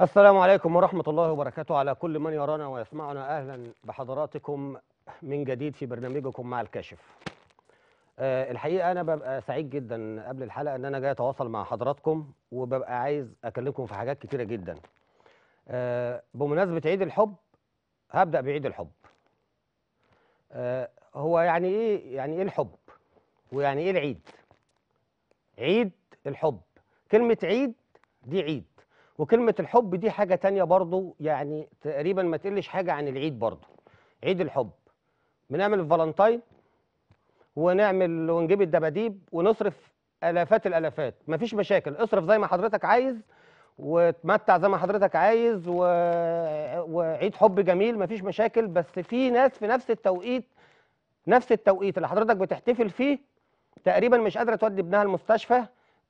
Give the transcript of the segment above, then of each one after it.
السلام عليكم ورحمة الله وبركاته على كل من يرانا ويسمعنا أهلا بحضراتكم من جديد في برنامجكم مع الكاشف آه، الحقيقة أنا ببقى سعيد جدا قبل الحلقة أن أنا جاي أتواصل مع حضراتكم وببقى عايز أكلمكم في حاجات كتيرة جدا آه، بمناسبة عيد الحب هبدأ بعيد الحب آه، هو يعني إيه يعني إيه الحب ويعني إيه العيد عيد الحب كلمة عيد دي عيد وكلمة الحب دي حاجة تانية برضو يعني تقريبا ما تقلش حاجة عن العيد برضو عيد الحب بنعمل الفالنتاين ونعمل ونجيب الدباديب ونصرف الافات الالافات مفيش مشاكل اصرف زي ما حضرتك عايز وتمتع زي ما حضرتك عايز و... وعيد حب جميل مفيش مشاكل بس في ناس في نفس التوقيت نفس التوقيت اللي حضرتك بتحتفل فيه تقريبا مش قادره تودي ابنها المستشفى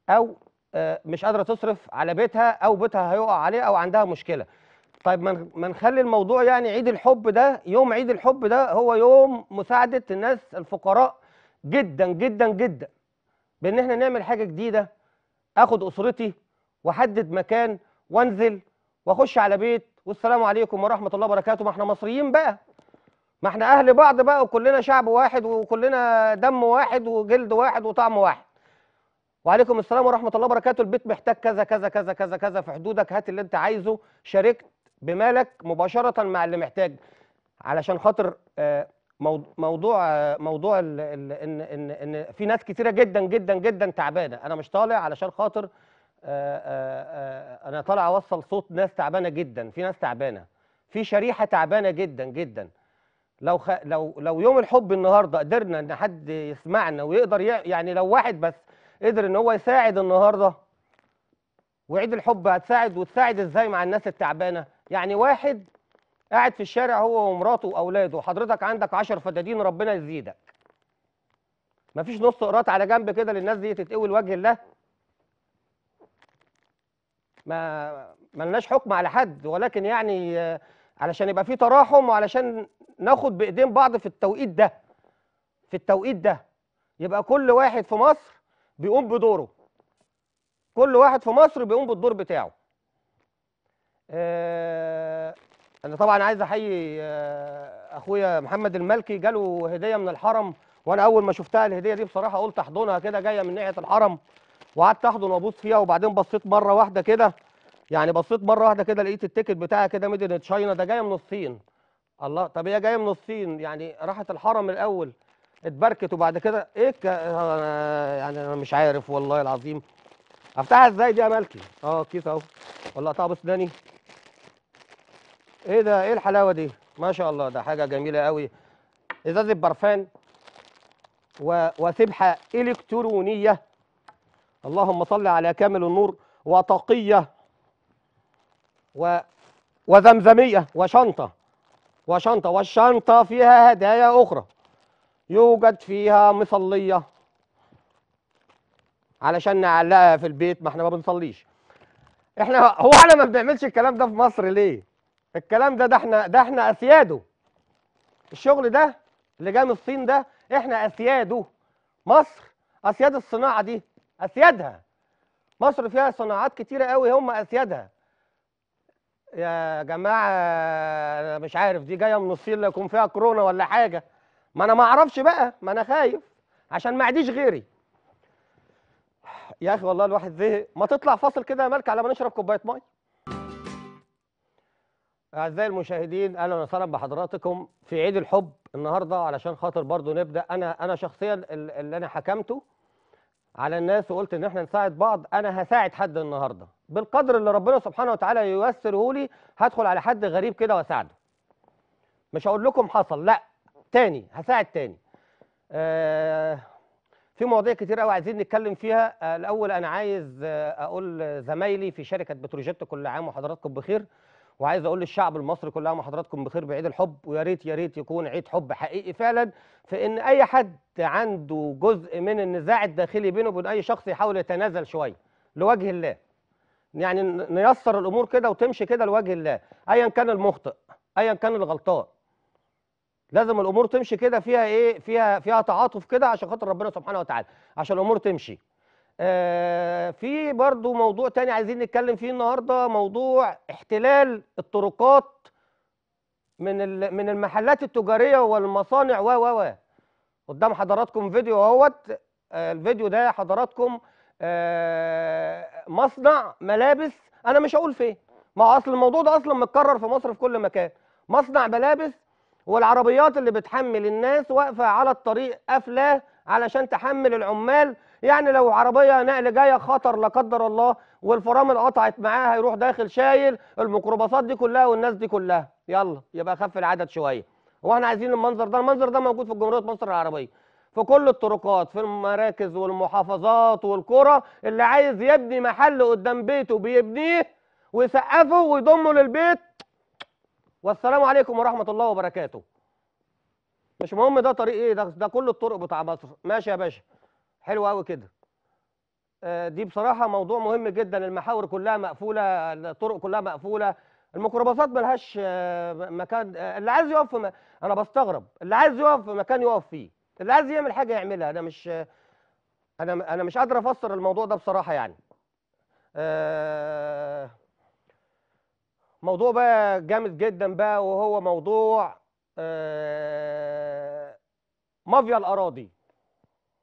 او آه، مش قادره تصرف على بيتها او بيتها هيقع عليه او عندها مشكله طيب ما نخلي الموضوع يعني عيد الحب ده يوم عيد الحب ده هو يوم مساعده الناس الفقراء جدا جدا جدا بان احنا نعمل حاجه جديده اخد اسرتي واحدد مكان وانزل واخش على بيت والسلام عليكم ورحمه الله وبركاته ما احنا مصريين بقى ما احنا اهل بعض بقى وكلنا شعب واحد وكلنا دم واحد وجلد واحد وطعم واحد وعليكم السلام ورحمه الله وبركاته البيت محتاج كذا كذا كذا كذا كذا في حدودك هات اللي انت عايزه شاركت بمالك مباشره مع اللي محتاج علشان خاطر آه، موضوع آه، موضوع ان ان ان في ناس كتيره جدا جدا جدا تعبانه انا مش طالع علشان خاطر آه، انا طالع اوصل صوت ناس تعبانه جدا في ناس تعبانه في شريحه تعبانه جدا جدا لو خ... لو لو يوم الحب النهارده قدرنا ان حد يسمعنا ويقدر يعني لو واحد بس قدر ان هو يساعد النهارده وعيد الحب هتساعد وتساعد ازاي مع الناس التعبانه يعني واحد قاعد في الشارع هو ومراته واولاده وحضرتك عندك 10 فدادين ربنا يزيدك مفيش نص قراط على جنب كده للناس دي تتقوي لوجه الله ما ملناش حكم على حد ولكن يعني علشان يبقى في تراحم وعلشان ناخد بايدين بعض في التوقيت ده في التوقيت ده يبقى كل واحد في مصر بيقوم بدوره كل واحد في مصر بيقوم بالدور بتاعه آه، انا طبعا عايز احيي آه، اخويا محمد الملكي جاله هديه من الحرم وانا اول ما شفتها الهديه دي بصراحه قلت احضنها كده جايه من ناحيه الحرم وقعدت احضن وابص فيها وبعدين بصيت مره واحده كده يعني بصيت مره واحده كده لقيت التيكت بتاعها كده ميدن تشاينا ده جايه من الصين الله طب هي جايه من الصين يعني راحت الحرم الاول اتبركت وبعد كده ايه الك... آه، يعني انا مش عارف والله العظيم افتحها ازاي دي يا مالكي اه كيس اهو ولا اقطعها بسناني ايه ده ايه الحلاوه دي ما شاء الله ده حاجه جميله قوي ازازه برفان و... وسبحه الكترونيه اللهم صل على كامل النور وطاقيه و... وزمزميه وشنطه وشنطه والشنطه فيها هدايا اخرى يوجد فيها مصلية علشان نعلقها في البيت ما احنا ما بنصليش احنا هو احنا ما بنعملش الكلام ده في مصر ليه الكلام ده ده احنا ده احنا اسياده الشغل ده اللي جاي من الصين ده احنا اسياده مصر اسياد الصناعه دي اسيادها مصر فيها صناعات كتيره قوي هم اسيادها يا جماعه مش عارف دي جايه من الصين لا يكون فيها كورونا ولا حاجه ما انا ما اعرفش بقى ما انا خايف عشان ما عنديش غيري يا اخي والله الواحد زهق ما تطلع فاصل كده يا مالك على ما نشرب كوبايه ميه اعزائي المشاهدين اهلا وسهلا بحضراتكم في عيد الحب النهارده علشان خاطر برضو نبدا انا انا شخصيا اللي انا حكمته على الناس وقلت ان احنا نساعد بعض انا هساعد حد النهارده بالقدر اللي ربنا سبحانه وتعالى ييسره لي هدخل على حد غريب كده واساعده مش هقول لكم حصل لا تاني هساعد تاني آه، في مواضيع كتير قوي عايزين نتكلم فيها آه، الاول انا عايز آه، اقول زمايلي في شركه بتروجيت كل عام وحضراتكم بخير وعايز اقول للشعب المصري كل عام وحضراتكم بخير بعيد الحب ويا ريت يا ريت يكون عيد حب حقيقي فعلا فان اي حد عنده جزء من النزاع الداخلي بينه وبين اي شخص يحاول يتنازل شويه لوجه الله يعني نيسر الامور كده وتمشي كده لوجه الله ايا كان المخطئ ايا كان الغلطان لازم الامور تمشي كده فيها ايه فيها فيها تعاطف كده عشان خاطر ربنا سبحانه وتعالى عشان الامور تمشي آه في برضو موضوع تاني عايزين نتكلم فيه النهارده موضوع احتلال الطرقات من من المحلات التجاريه والمصانع و و و قدام حضراتكم فيديو اهوت آه الفيديو ده حضراتكم آه مصنع ملابس انا مش هقول فين ما اصل الموضوع ده اصلا متكرر في مصر في كل مكان مصنع ملابس والعربيات اللي بتحمل الناس واقفه على الطريق قافله علشان تحمل العمال يعني لو عربيه نقل جايه خطر لا قدر الله والفرامل قطعت معاها هيروح داخل شايل الميكروباصات دي كلها والناس دي كلها يلا يبقى خف العدد شويه هو احنا عايزين المنظر ده المنظر ده موجود في جمهوريه مصر العربيه في كل الطرقات في المراكز والمحافظات والقرى اللي عايز يبني محل قدام بيته بيبنيه ويسقفه ويضمه للبيت والسلام عليكم ورحمة الله وبركاته مش مهم ده طريق ايه ده, ده كل الطرق بتاع مصر ماشي يا باشا حلو قوي كده آه، دي بصراحة موضوع مهم جدا المحاور كلها مقفولة الطرق كلها مقفولة الميكروباصات ملهاش آه، مكان آه، اللي عايز يقف انا بستغرب اللي عايز يقف في مكان يقف فيه اللي عايز يعمل حاجة يعملها انا مش انا انا مش قادر افسر الموضوع ده بصراحة يعني آه موضوع بقى جامد جدا بقى وهو موضوع آه، مافيا الاراضي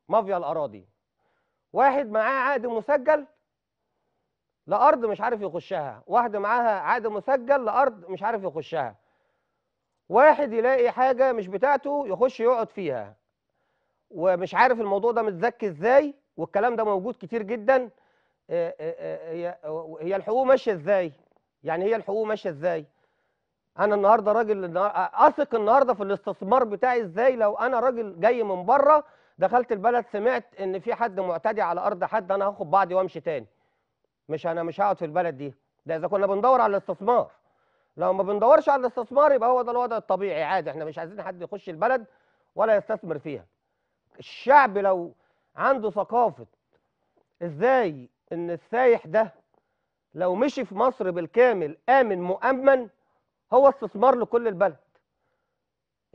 مافيا الاراضي واحد معاه عقد مسجل لارض مش عارف يخشها واحده معاها عقد مسجل لارض مش عارف يخشها واحد يلاقي حاجه مش بتاعته يخش يقعد فيها ومش عارف الموضوع ده متزكي ازاي والكلام ده موجود كتير جدا آه، آه، هي الحقوق ماشيه ازاي يعني هي الحقوق ماشيه ازاي انا النهارده راجل اثق النهارده في الاستثمار بتاعي ازاي لو انا راجل جاي من بره دخلت البلد سمعت ان في حد معتدي على ارض حد انا هاخد بعضي وامشي تاني مش انا مش هقعد في البلد دي ده اذا كنا بندور على الاستثمار لو ما بندورش على الاستثمار يبقى هو ده الوضع الطبيعي عادي احنا مش عايزين حد يخش البلد ولا يستثمر فيها الشعب لو عنده ثقافه ازاي ان السايح ده لو مشي في مصر بالكامل آمن مؤمن هو استثمار لكل البلد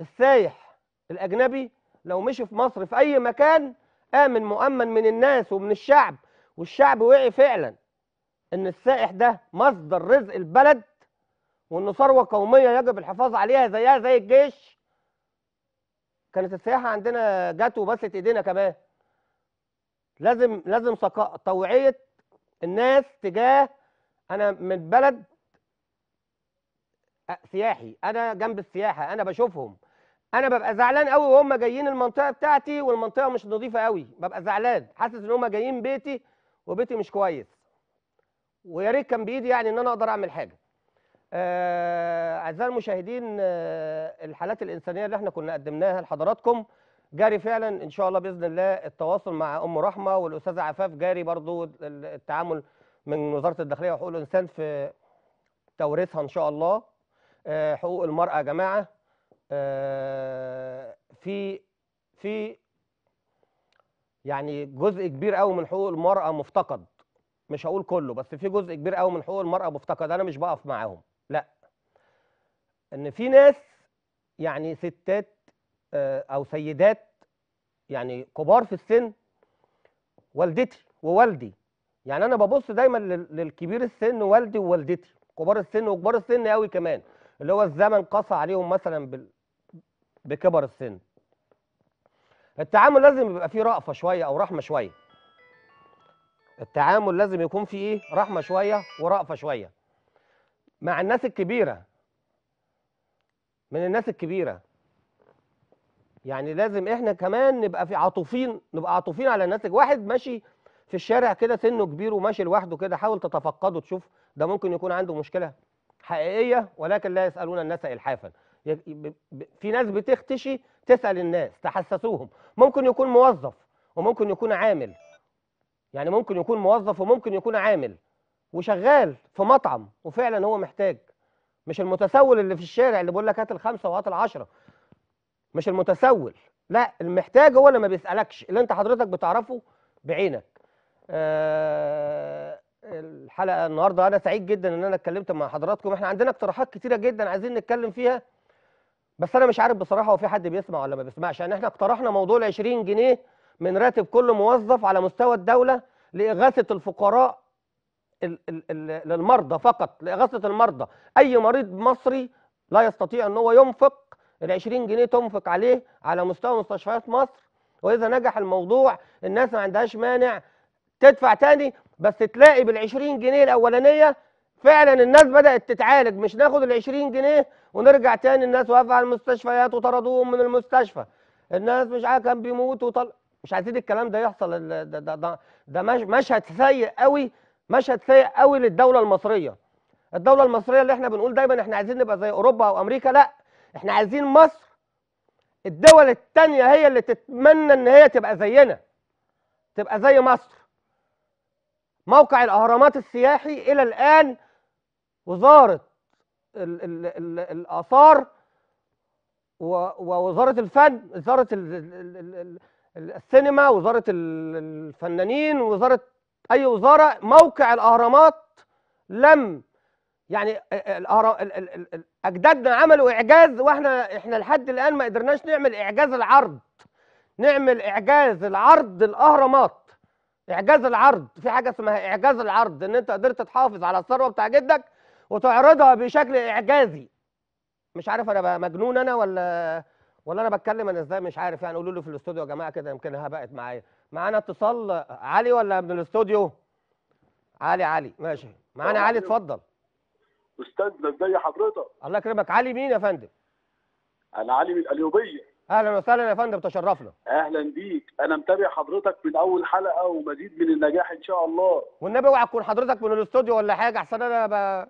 السايح الأجنبي لو مشي في مصر في أي مكان آمن مؤمن من الناس ومن الشعب والشعب وعي فعلا إن السائح ده مصدر رزق البلد وإنه ثروة قومية يجب الحفاظ عليها زيها زي الجيش كانت السياحة عندنا جت وبست إيدينا كمان لازم لازم طوعية الناس تجاه انا من بلد سياحي انا جنب السياحه انا بشوفهم انا ببقى زعلان قوي وهم جايين المنطقه بتاعتي والمنطقه مش نظيفه قوي ببقى زعلان حاسس ان هم جايين بيتي وبيتي مش كويس ويا ريت كان بايدي يعني ان انا اقدر اعمل حاجه آه، اعزائي المشاهدين آه الحالات الانسانيه اللي احنا كنا قدمناها لحضراتكم جاري فعلا ان شاء الله باذن الله التواصل مع ام رحمه والاستاذه عفاف جاري برضو التعامل من وزاره الداخليه وحقوق الانسان في توريثها ان شاء الله آه، حقوق المراه يا جماعه آه، في في يعني جزء كبير قوي من حقوق المراه مفتقد مش هقول كله بس في جزء كبير قوي من حقوق المراه مفتقد انا مش بقف معاهم لا ان في ناس يعني ستات آه، او سيدات يعني كبار في السن والدتي ووالدي يعني انا ببص دايما للكبير السن والدي ووالدتي كبار السن وكبار السن قوي كمان اللي هو الزمن قصى عليهم مثلا بال... بكبر السن التعامل لازم يبقى فيه رأفة شوية أو رحمة شوية التعامل لازم يكون فيه إيه رحمة شوية ورأفة شوية مع الناس الكبيرة من الناس الكبيرة يعني لازم احنا كمان نبقى في عاطفين نبقى عاطفين على الناس واحد ماشي في الشارع كده سنه كبير وماشي لوحده كده حاول تتفقده تشوف ده ممكن يكون عنده مشكله حقيقيه ولكن لا يسالون الناس الحافا في ناس بتختشي تسال الناس تحسسوهم ممكن يكون موظف وممكن يكون عامل يعني ممكن يكون موظف وممكن يكون عامل وشغال في مطعم وفعلا هو محتاج مش المتسول اللي في الشارع اللي بيقول لك هات الخمسه وهات العشره مش المتسول لا المحتاج هو اللي ما بيسالكش اللي انت حضرتك بتعرفه بعينك آه، الحلقه النهارده انا سعيد جدا ان انا اتكلمت مع حضراتكم احنا عندنا اقتراحات كتيره جدا عايزين نتكلم فيها بس انا مش عارف بصراحه هو في حد بيسمع ولا ما بيسمعش يعني احنا اقترحنا موضوع ال 20 جنيه من راتب كل موظف على مستوى الدوله لاغاثه الفقراء للمرضى فقط لاغاثه المرضى اي مريض مصري لا يستطيع ان هو ينفق ال 20 جنيه تنفق عليه على مستوى مستشفيات مصر واذا نجح الموضوع الناس ما عندهاش مانع تدفع تاني بس تلاقي بال 20 جنيه الاولانيه فعلا الناس بدات تتعالج مش ناخد ال 20 جنيه ونرجع تاني الناس واقفه على المستشفيات وطردوهم من المستشفى الناس مش عارف كان بيموت وطل... مش عايزين الكلام ده يحصل ده ده ده, ده مش... مشهد سيء قوي مشهد سيء قوي للدوله المصريه الدوله المصريه اللي احنا بنقول دايما احنا عايزين نبقى زي اوروبا او امريكا لا احنا عايزين مصر الدول التانية هي اللي تتمنى ان هي تبقى زينا تبقى زي مصر موقع الأهرامات السياحي إلى الآن وزارة الـ الـ الـ الآثار ووزارة الفن وزارة السينما وزارة الفنانين وزارة أي وزارة موقع الأهرامات لم يعني أجدادنا عملوا إعجاز وإحنا إحنا لحد الآن ما قدرناش نعمل إعجاز العرض نعمل إعجاز العرض الأهرامات اعجاز العرض في حاجه اسمها اعجاز العرض ان انت قدرت تحافظ على الثروه بتاع جدك وتعرضها بشكل اعجازي مش عارف انا مجنون انا ولا ولا انا بتكلم انا ازاي مش عارف يعني قولوا لي في الاستوديو يا جماعه كده يمكن بقت معايا معانا اتصال علي ولا من الاستوديو علي علي ماشي معانا آه، علي اتفضل استاذنا ازي حضرتك الله يكرمك علي مين يا فندم انا علي من الاليوبيه اهلا وسهلا يا فندم تشرفنا اهلا بيك انا متابع حضرتك من اول حلقه ومزيد من النجاح ان شاء الله والنبي اوعى تكون حضرتك من الاستوديو ولا حاجه احسن انا ب...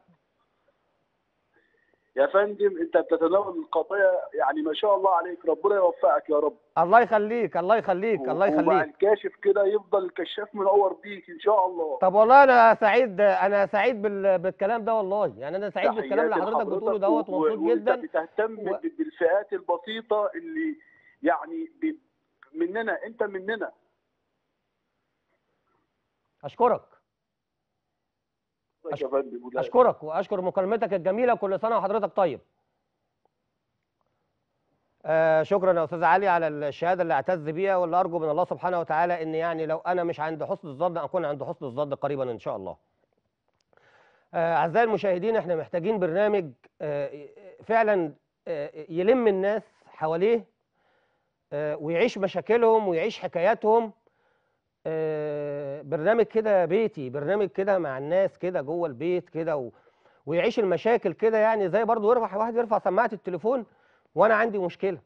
يا فندم انت بتتناول القضايا يعني ما شاء الله عليك ربنا يوفقك يا رب الله يخليك الله يخليك الله يخليك ومع الكاشف كده يفضل الكشاف منور بيك ان شاء الله طب والله انا سعيد انا سعيد بالكلام ده والله يعني انا سعيد بالكلام اللي حضرتك بتقوله دوت ومبسوط جدا انت بتهتم و... بالفئات البسيطه اللي يعني ب... مننا انت مننا اشكرك أش... اشكرك واشكر مكالمتك الجميله كل سنه وحضرتك طيب آه شكرا يا استاذ علي على الشهاده اللي اعتز بيها واللي ارجو من الله سبحانه وتعالى ان يعني لو انا مش عند حسن الظن اكون عند حسن الظن قريبا ان شاء الله. آه، اعزائي آه المشاهدين احنا محتاجين برنامج آه فعلا آه يلم الناس حواليه آه، ويعيش مشاكلهم ويعيش حكاياتهم آه، برنامج كده بيتي برنامج كده مع الناس كده جوه البيت كده و... ويعيش المشاكل كده يعني زي برضه يرفع واحد يرفع سماعه التليفون وانا عندي مشكله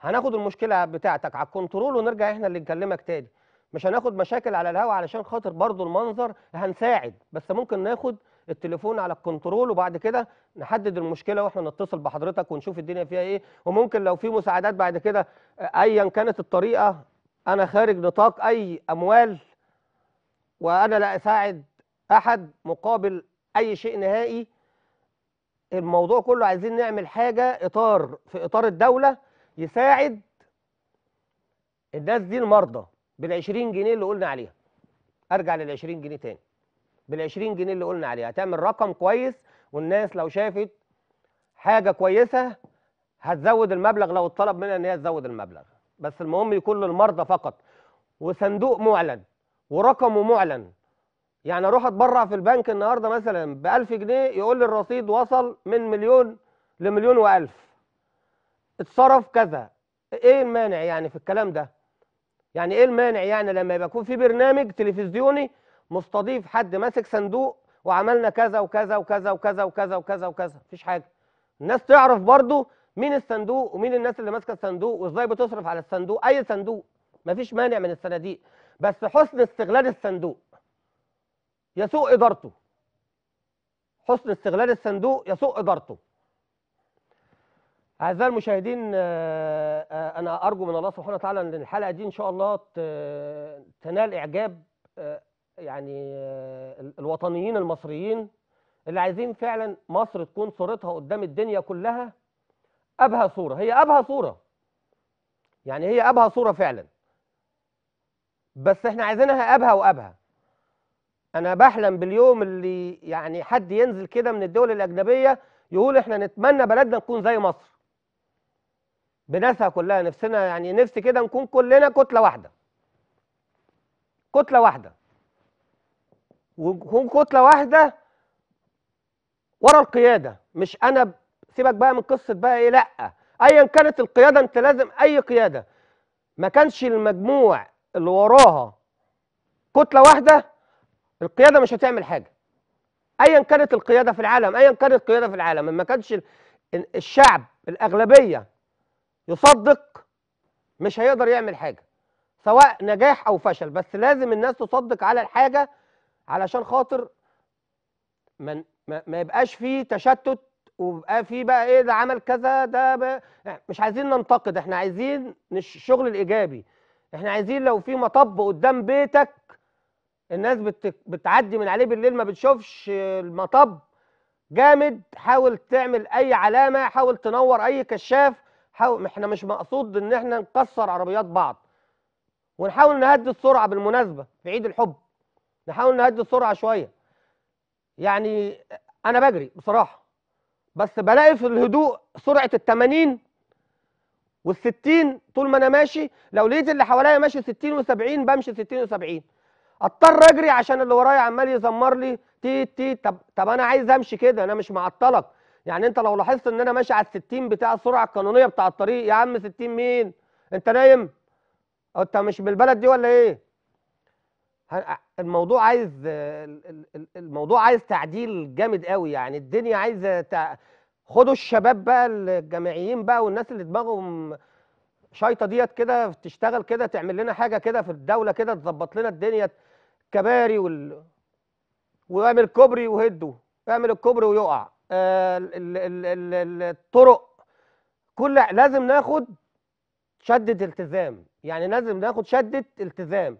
هناخد المشكله بتاعتك على الكنترول ونرجع احنا اللي نكلمك تاني مش هناخد مشاكل على الهوا علشان خاطر برضه المنظر هنساعد بس ممكن ناخد التليفون على الكنترول وبعد كده نحدد المشكله واحنا نتصل بحضرتك ونشوف الدنيا فيها ايه وممكن لو في مساعدات بعد كده آه، ايا كانت الطريقه أنا خارج نطاق أي أموال وأنا لا أساعد أحد مقابل أي شيء نهائي الموضوع كله عايزين نعمل حاجة إطار في إطار الدولة يساعد الناس دي المرضى بال20 جنيه اللي قلنا عليها أرجع لل20 جنيه تاني بال20 جنيه اللي قلنا عليها هتعمل رقم كويس والناس لو شافت حاجة كويسة هتزود المبلغ لو اتطلب منها إن هي تزود المبلغ بس المهم يكون للمرضى فقط وصندوق معلن ورقمه معلن يعني اروح اتبرع في البنك النهارده مثلا ب 1000 جنيه يقول لي الرصيد وصل من مليون لمليون و1000 اتصرف كذا ايه المانع يعني في الكلام ده يعني ايه المانع يعني لما يبقى يكون في برنامج تلفزيوني مستضيف حد ماسك صندوق وعملنا كذا وكذا وكذا وكذا وكذا وكذا وكذا مفيش حاجه الناس تعرف برضو مين الصندوق ومين الناس اللي ماسكه الصندوق وازاي بتصرف على الصندوق اي صندوق مفيش مانع من الصناديق بس حسن استغلال الصندوق يسوء ادارته حسن استغلال الصندوق يسوء ادارته اعزائي المشاهدين آه، آه، انا ارجو من الله سبحانه وتعالى ان الحلقه دي ان شاء الله تنال اعجاب آه، يعني الوطنيين المصريين اللي عايزين فعلا مصر تكون صورتها قدام الدنيا كلها أبهى صورة هي أبهى صورة يعني هي أبهى صورة فعلا بس احنا عايزينها أبهى وأبهى أنا بحلم باليوم اللي يعني حد ينزل كده من الدول الأجنبية يقول احنا نتمنى بلدنا نكون زي مصر بناسها كلها نفسنا يعني نفسي كده نكون كلنا كتلة واحدة كتلة واحدة ونكون كتلة واحدة ورا القيادة مش أنا سيبك بقى من قصه بقى ايه لا ايا كانت القياده انت لازم اي قياده ما كانش المجموع اللي وراها كتله واحده القياده مش هتعمل حاجه ايا كانت القياده في العالم ايا كانت القياده في العالم ما كانش الشعب الاغلبيه يصدق مش هيقدر يعمل حاجه سواء نجاح او فشل بس لازم الناس تصدق على الحاجه علشان خاطر من ما, ما يبقاش فيه تشتت وبقى في بقى ايه ده عمل كذا ده يعني مش عايزين ننتقد احنا عايزين الشغل الايجابي احنا عايزين لو في مطب قدام بيتك الناس بت... بتعدي من عليه بالليل ما بتشوفش المطب جامد حاول تعمل اي علامه حاول تنور اي كشاف حاول احنا مش مقصود ان احنا نكسر عربيات بعض ونحاول نهدي السرعه بالمناسبه في عيد الحب نحاول نهدي السرعه شويه يعني انا بجري بصراحه بس بلاقي في الهدوء سرعه ال 80 وال 60 طول ما انا ماشي لو لقيت اللي حواليا ماشي 60 و70 بمشي 60 و70 اضطر اجري عشان اللي ورايا عمال يزمر لي تي تي طب طب انا عايز امشي كده انا مش معطلك يعني انت لو لاحظت ان انا ماشي على ال 60 بتاع السرعه القانونيه بتاع الطريق يا عم 60 مين انت نايم انت مش بالبلد دي ولا ايه الموضوع عايز الموضوع عايز تعديل جامد قوي يعني الدنيا عايزه تع... خدوا الشباب بقى الجامعيين بقى والناس اللي دماغهم شايطه ديت كده تشتغل كده تعمل لنا حاجه كده في الدوله كده تظبط لنا الدنيا كباري وال واعمل كوبري وهدوا اعمل الكوبري ويقع آه ال... ال... ال... الطرق كل لازم ناخد شده التزام يعني لازم ناخد شده التزام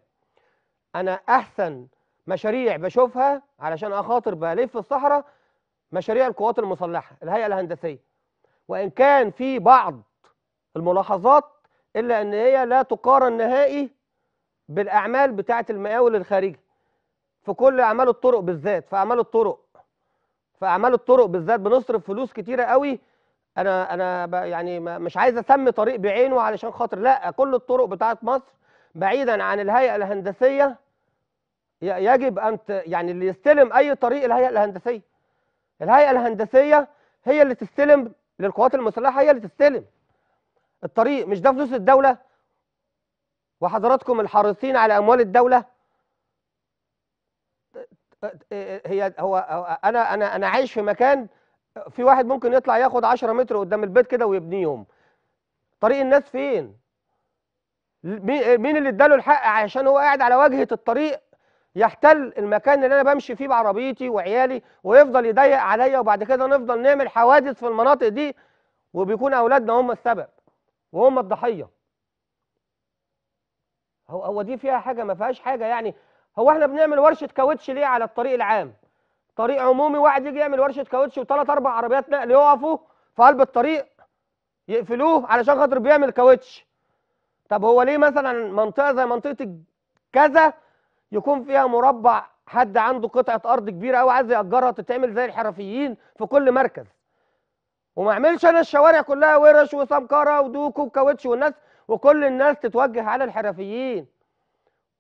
انا احسن مشاريع بشوفها علشان اخاطر بلف الصحراء مشاريع القوات المسلحه الهيئه الهندسيه وان كان في بعض الملاحظات الا ان هي لا تقارن نهائي بالاعمال بتاعه المقاول الخارجي في كل اعمال الطرق بالذات في اعمال الطرق في اعمال الطرق بالذات بنصرف فلوس كتيره قوي انا انا يعني مش عايز اسمي طريق بعينه علشان خاطر لا كل الطرق بتاعه مصر بعيدا عن الهيئة الهندسية يجب أن يعني اللي يستلم أي طريق الهيئة الهندسية الهيئة الهندسية هي اللي تستلم للقوات المسلحة هي اللي تستلم الطريق مش ده فلوس الدولة وحضراتكم الحريصين على أموال الدولة هي هو أنا أنا أنا عايش في مكان في واحد ممكن يطلع ياخد 10 متر قدام البيت كده ويبنيهم طريق الناس فين آه، مين اللي اداله الحق عشان هو قاعد على واجهه الطريق يحتل المكان اللي انا بمشي فيه بعربيتي وعيالي ويفضل يضيق عليا وبعد كده نفضل نعمل حوادث في المناطق دي وبيكون اولادنا هم السبب وهم الضحيه هو هو دي فيها حاجه ما فيهاش حاجه يعني هو احنا بنعمل ورشه كاوتش ليه على الطريق العام طريق عمومي واحد يجي يعمل ورشه كاوتش وثلاث اربع عربيات نقل يقفوا في قلب الطريق يقفلوه علشان خاطر بيعمل كاوتش طب هو ليه مثلا منطقه زي منطقه كذا يكون فيها مربع حد عنده قطعه ارض كبيره أوي عايز ياجرها تتعمل زي الحرفيين في كل مركز وما اعملش انا الشوارع كلها ورش وسمكره ودوكو وكاوتش والناس وكل الناس تتوجه على الحرفيين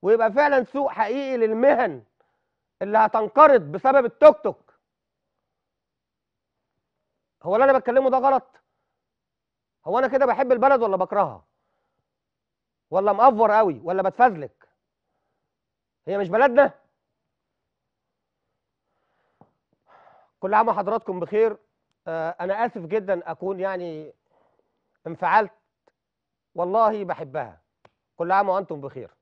ويبقى فعلا سوق حقيقي للمهن اللي هتنقرض بسبب التوك توك هو اللي انا بتكلمه ده غلط هو انا كده بحب البلد ولا بكرهها ولا مقفر قوي ولا بتفزلك هي مش بلدنا كل عام وحضراتكم بخير آه، انا اسف جدا اكون يعني انفعلت والله بحبها كل عام وانتم بخير